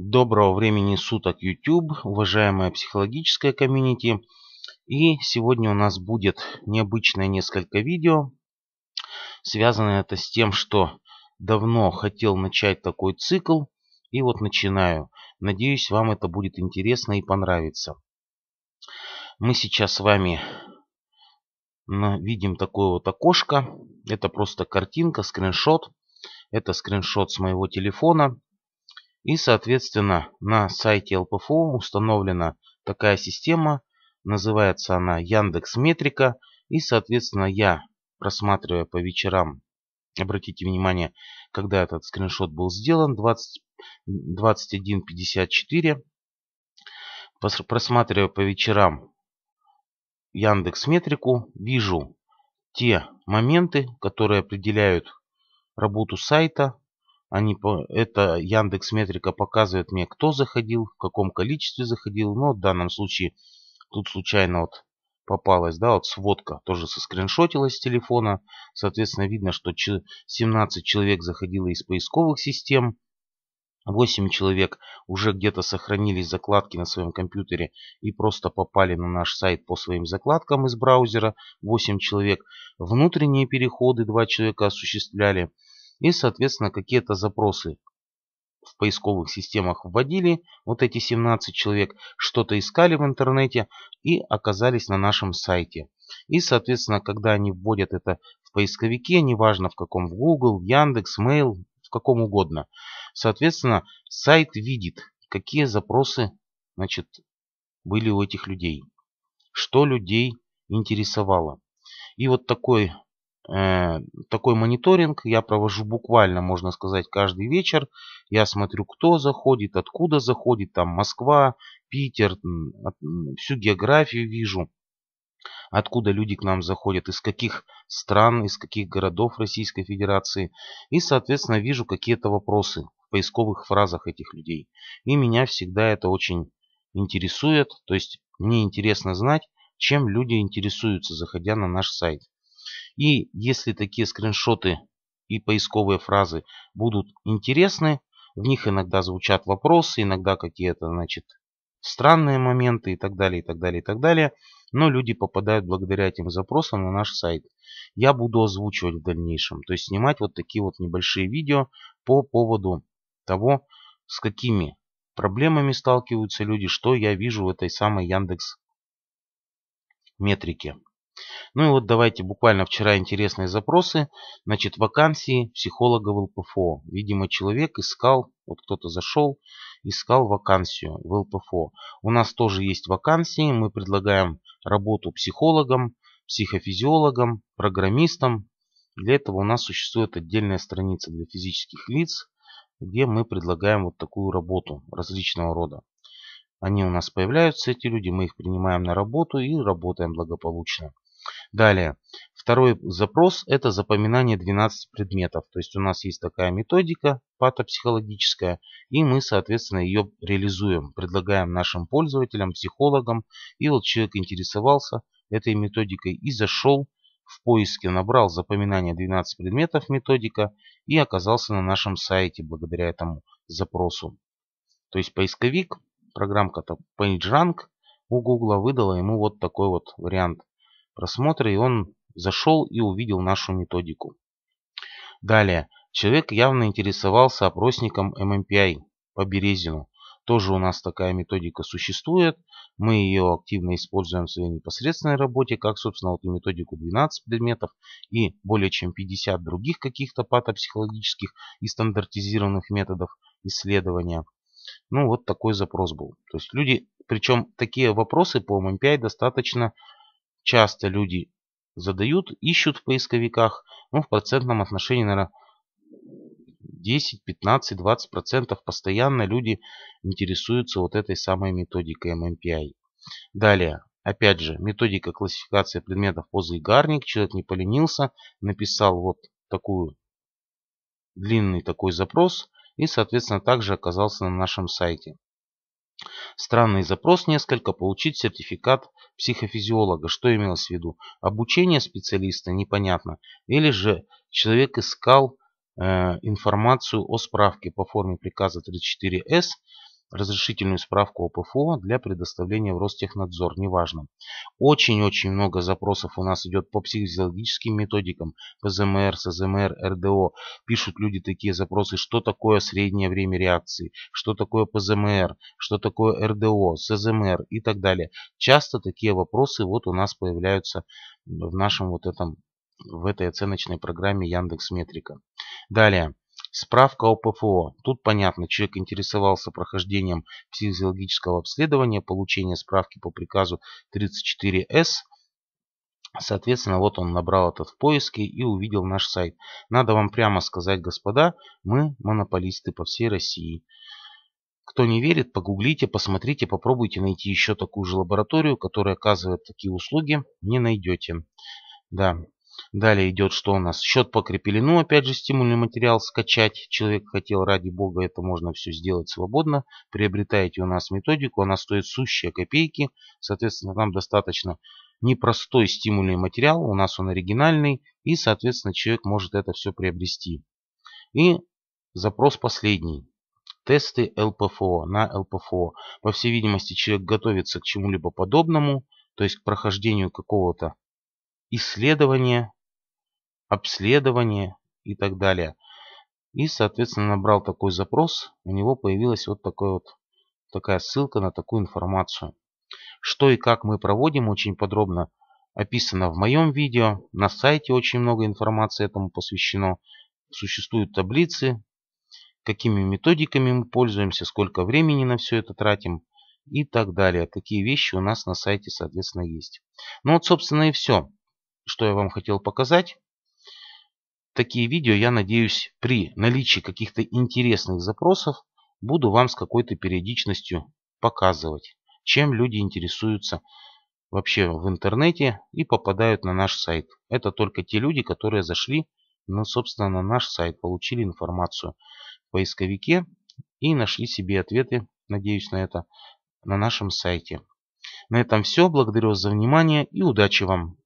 Доброго времени суток YouTube, уважаемая психологическая комьюнити. И сегодня у нас будет необычное несколько видео. связанное это с тем, что давно хотел начать такой цикл. И вот начинаю. Надеюсь, вам это будет интересно и понравится. Мы сейчас с вами видим такое вот окошко. Это просто картинка, скриншот. Это скриншот с моего телефона. И, соответственно, на сайте ЛПФУ установлена такая система, называется она Яндекс Метрика. И, соответственно, я, просматривая по вечерам, обратите внимание, когда этот скриншот был сделан, 21.54, просматривая по вечерам Яндекс Метрику, вижу те моменты, которые определяют работу сайта, они по... Это Яндекс Метрика показывает мне, кто заходил, в каком количестве заходил. Но в данном случае тут случайно вот попалась, да, вот сводка тоже со соскриншотилась с телефона. Соответственно, видно, что 17 человек заходило из поисковых систем. 8 человек уже где-то сохранили закладки на своем компьютере и просто попали на наш сайт по своим закладкам из браузера. 8 человек внутренние переходы 2 человека осуществляли и, соответственно, какие-то запросы в поисковых системах вводили, вот эти 17 человек что-то искали в интернете и оказались на нашем сайте. И, соответственно, когда они вводят это в поисковике, неважно в каком, в Google, в Яндекс, Mail, в каком угодно, соответственно, сайт видит, какие запросы значит, были у этих людей, что людей интересовало. И вот такой Э, такой мониторинг я провожу буквально, можно сказать, каждый вечер. Я смотрю, кто заходит, откуда заходит, там Москва, Питер, всю географию вижу, откуда люди к нам заходят, из каких стран, из каких городов Российской Федерации. И, соответственно, вижу какие-то вопросы в поисковых фразах этих людей. И меня всегда это очень интересует. То есть мне интересно знать, чем люди интересуются, заходя на наш сайт. И если такие скриншоты и поисковые фразы будут интересны, в них иногда звучат вопросы, иногда какие-то, значит, странные моменты и так далее, и так далее, и так далее. Но люди попадают благодаря этим запросам на наш сайт. Я буду озвучивать в дальнейшем, то есть снимать вот такие вот небольшие видео по поводу того, с какими проблемами сталкиваются люди, что я вижу в этой самой Яндекс метрике. Ну и вот давайте буквально вчера интересные запросы. Значит, вакансии психолога в ЛПФО. Видимо, человек искал, вот кто-то зашел, искал вакансию в ЛПФО. У нас тоже есть вакансии. Мы предлагаем работу психологам, психофизиологам, программистам. Для этого у нас существует отдельная страница для физических лиц, где мы предлагаем вот такую работу различного рода. Они у нас появляются, эти люди, мы их принимаем на работу и работаем благополучно. Далее. Второй запрос – это запоминание 12 предметов. То есть у нас есть такая методика патопсихологическая, и мы, соответственно, ее реализуем. Предлагаем нашим пользователям, психологам. И вот человек интересовался этой методикой и зашел в поиске, набрал запоминание 12 предметов методика и оказался на нашем сайте благодаря этому запросу. То есть поисковик, программка PageRank у Google выдала ему вот такой вот вариант просмотра, и он зашел и увидел нашу методику. Далее. Человек явно интересовался опросником MMPI по Березину. Тоже у нас такая методика существует. Мы ее активно используем в своей непосредственной работе, как, собственно, вот и методику 12 предметов и более чем 50 других каких-то патопсихологических и стандартизированных методов исследования. Ну, вот такой запрос был. То есть люди, причем такие вопросы по MMPI достаточно часто люди задают, ищут в поисковиках, ну, в процентном отношении, наверное, 10, 15, 20 процентов постоянно люди интересуются вот этой самой методикой MMPI. Далее, опять же, методика классификации предметов по зайгарник. Человек не поленился, написал вот такую длинный такой запрос и, соответственно, также оказался на нашем сайте. Странный запрос несколько получить сертификат психофизиолога. Что имелось в виду? Обучение специалиста непонятно. Или же человек искал э, информацию о справке по форме приказа 34С разрешительную справку ОПФО для предоставления в Ростехнадзор, неважно. Очень-очень много запросов у нас идет по психофизиологическим методикам, ПЗМР, СЗМР, РДО. Пишут люди такие запросы, что такое среднее время реакции, что такое ПЗМР, что такое РДО, СЗМР и так далее. Часто такие вопросы вот у нас появляются в нашем вот этом, в этой оценочной программе Яндекс Метрика. Далее. Справка о ПФО. Тут понятно, человек интересовался прохождением психологического обследования, получение справки по приказу 34С. Соответственно, вот он набрал этот в поиске и увидел наш сайт. Надо вам прямо сказать, господа, мы монополисты по всей России. Кто не верит, погуглите, посмотрите, попробуйте найти еще такую же лабораторию, которая оказывает такие услуги, не найдете. Да, Далее идет, что у нас счет по крепелину, опять же стимульный материал скачать. Человек хотел, ради бога, это можно все сделать свободно. Приобретаете у нас методику, она стоит сущие копейки. Соответственно, нам достаточно непростой стимульный материал, у нас он оригинальный, и, соответственно, человек может это все приобрести. И запрос последний. Тесты ЛПФО на ЛПФО. По всей видимости, человек готовится к чему-либо подобному, то есть к прохождению какого-то исследования, обследование и так далее. И, соответственно, набрал такой запрос, у него появилась вот, такой вот такая ссылка на такую информацию. Что и как мы проводим, очень подробно описано в моем видео. На сайте очень много информации этому посвящено. Существуют таблицы, какими методиками мы пользуемся, сколько времени на все это тратим и так далее. Такие вещи у нас на сайте, соответственно, есть. Ну вот, собственно, и все, что я вам хотел показать такие видео, я надеюсь, при наличии каких-то интересных запросов буду вам с какой-то периодичностью показывать, чем люди интересуются вообще в интернете и попадают на наш сайт. Это только те люди, которые зашли, ну, собственно, на наш сайт, получили информацию в поисковике и нашли себе ответы, надеюсь на это, на нашем сайте. На этом все. Благодарю вас за внимание и удачи вам!